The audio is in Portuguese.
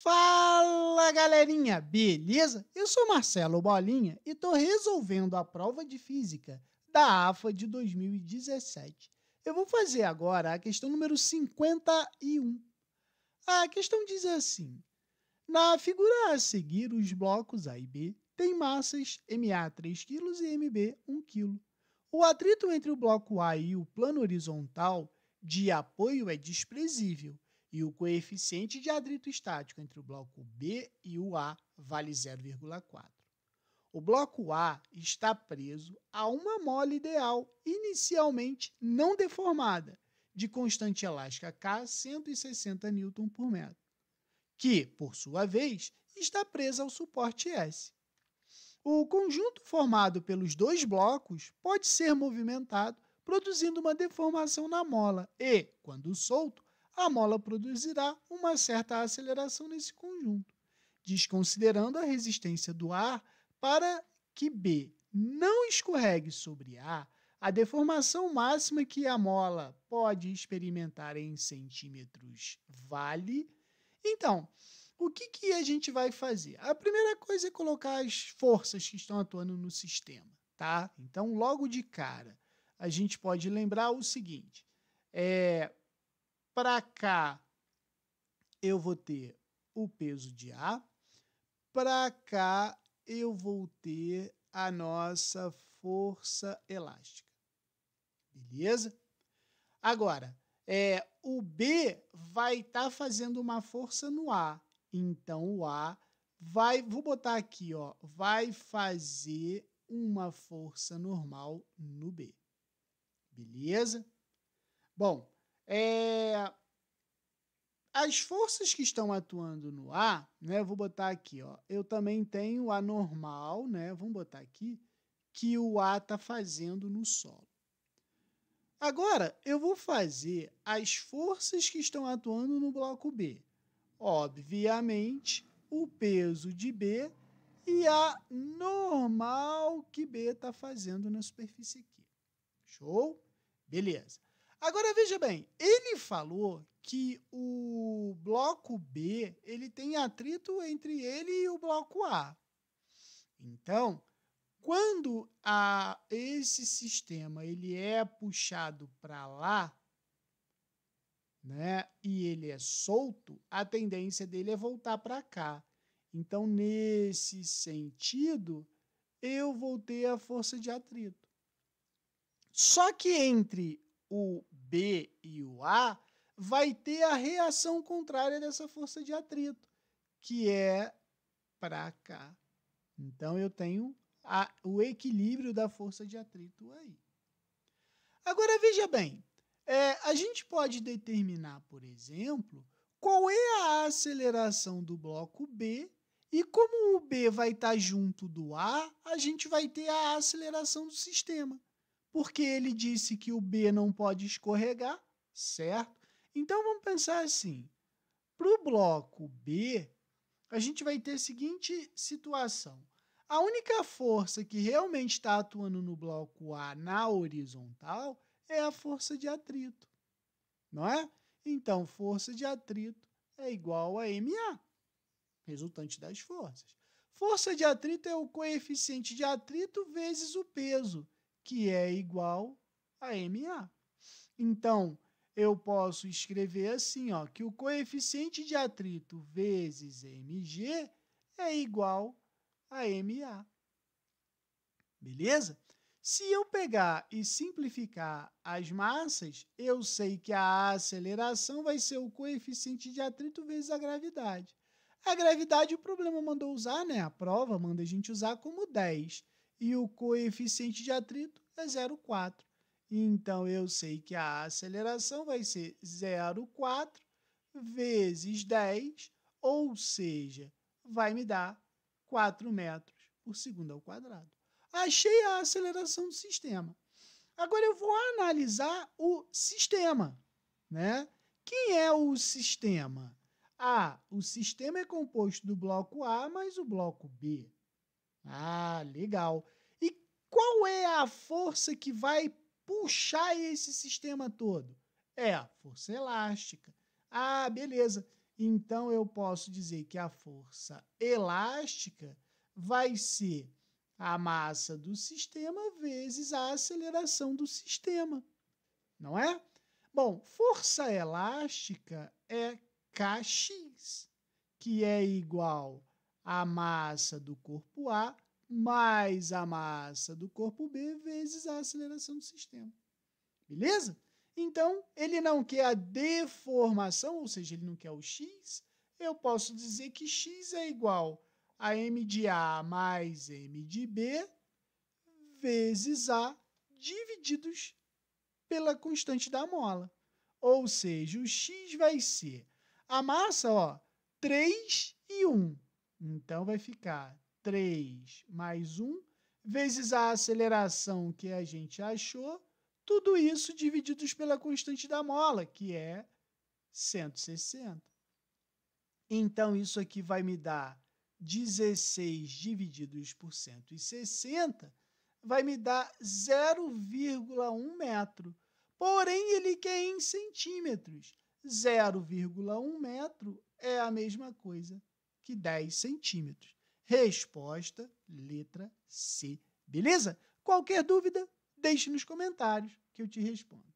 Fala galerinha, beleza? Eu sou Marcelo Bolinha e tô resolvendo a prova de física da AFA de 2017. Eu vou fazer agora a questão número 51. A questão diz assim: Na figura a seguir, os blocos A e B têm massas MA 3 kg e MB 1 kg. O atrito entre o bloco A e o plano horizontal de apoio é desprezível e o coeficiente de atrito estático entre o bloco B e o A vale 0,4. O bloco A está preso a uma mola ideal inicialmente não deformada, de constante elástica K 160 N por metro, que, por sua vez, está presa ao suporte S. O conjunto formado pelos dois blocos pode ser movimentado, produzindo uma deformação na mola e, quando solto, a mola produzirá uma certa aceleração nesse conjunto, desconsiderando a resistência do ar para que B não escorregue sobre A, a deformação máxima que a mola pode experimentar em centímetros vale. Então, o que, que a gente vai fazer? A primeira coisa é colocar as forças que estão atuando no sistema, tá? Então, logo de cara, a gente pode lembrar o seguinte: é, para cá, eu vou ter o peso de A. Para cá, eu vou ter a nossa força elástica. Beleza? Agora, é, o B vai estar tá fazendo uma força no A. Então, o A vai, vou botar aqui, ó, vai fazer uma força normal no B. Beleza? Bom, é, as forças que estão atuando no ar, né? Vou botar aqui, ó. Eu também tenho a normal, né? Vamos botar aqui que o A está fazendo no solo. Agora eu vou fazer as forças que estão atuando no bloco B. Obviamente, o peso de B e a normal que B está fazendo na superfície aqui. Show? Beleza. Agora veja bem, ele falou que o bloco B ele tem atrito entre ele e o bloco A. Então, quando a, esse sistema ele é puxado para lá, né, e ele é solto, a tendência dele é voltar para cá. Então, nesse sentido, eu voltei a força de atrito. Só que entre o B e o A, vai ter a reação contrária dessa força de atrito, que é para cá. Então eu tenho a, o equilíbrio da força de atrito aí. Agora veja bem, é, a gente pode determinar, por exemplo, qual é a aceleração do bloco B e como o B vai estar junto do A, a gente vai ter a aceleração do sistema porque ele disse que o B não pode escorregar, certo? Então vamos pensar assim: para o bloco B, a gente vai ter a seguinte situação. A única força que realmente está atuando no bloco A na horizontal é a força de atrito, não é? Então, força de atrito é igual a MA, resultante das forças. Força de atrito é o coeficiente de atrito vezes o peso que é igual a MA. Então, eu posso escrever assim, ó, que o coeficiente de atrito vezes mg é igual a MA. Beleza? Se eu pegar e simplificar as massas, eu sei que a aceleração vai ser o coeficiente de atrito vezes a gravidade. A gravidade o problema mandou usar, né? A prova manda a gente usar como 10 e o coeficiente de atrito é 0,4. Então, eu sei que a aceleração vai ser 0,4 vezes 10, ou seja, vai me dar 4 metros por segundo ao quadrado. Achei a aceleração do sistema. Agora eu vou analisar o sistema, né? Quem é o sistema? Ah, o sistema é composto do bloco A mais o bloco B. Ah, legal. E qual é a força que vai puxar esse sistema todo? É a força elástica. Ah, beleza. Então eu posso dizer que a força elástica vai ser a massa do sistema vezes a aceleração do sistema. Não é? Bom, força elástica é kx, que é igual a massa do corpo A mais a massa do corpo B vezes a aceleração do sistema. Beleza? Então, ele não quer a deformação, ou seja, ele não quer o x. Eu posso dizer que x é igual a m de A mais m de B vezes A divididos pela constante da mola. Ou seja, o x vai ser a massa, ó, 3 e 1. Então vai ficar 3 mais 1 vezes a aceleração que a gente achou, tudo isso divididos pela constante da mola, que é 160. Então isso aqui vai me dar 16 divididos por 160, vai me dar 0,1 metro. Porém, ele quer em centímetros. 0,1 metro é a mesma coisa que 10 centímetros. Resposta, letra C. Beleza? Qualquer dúvida, deixe nos comentários que eu te respondo.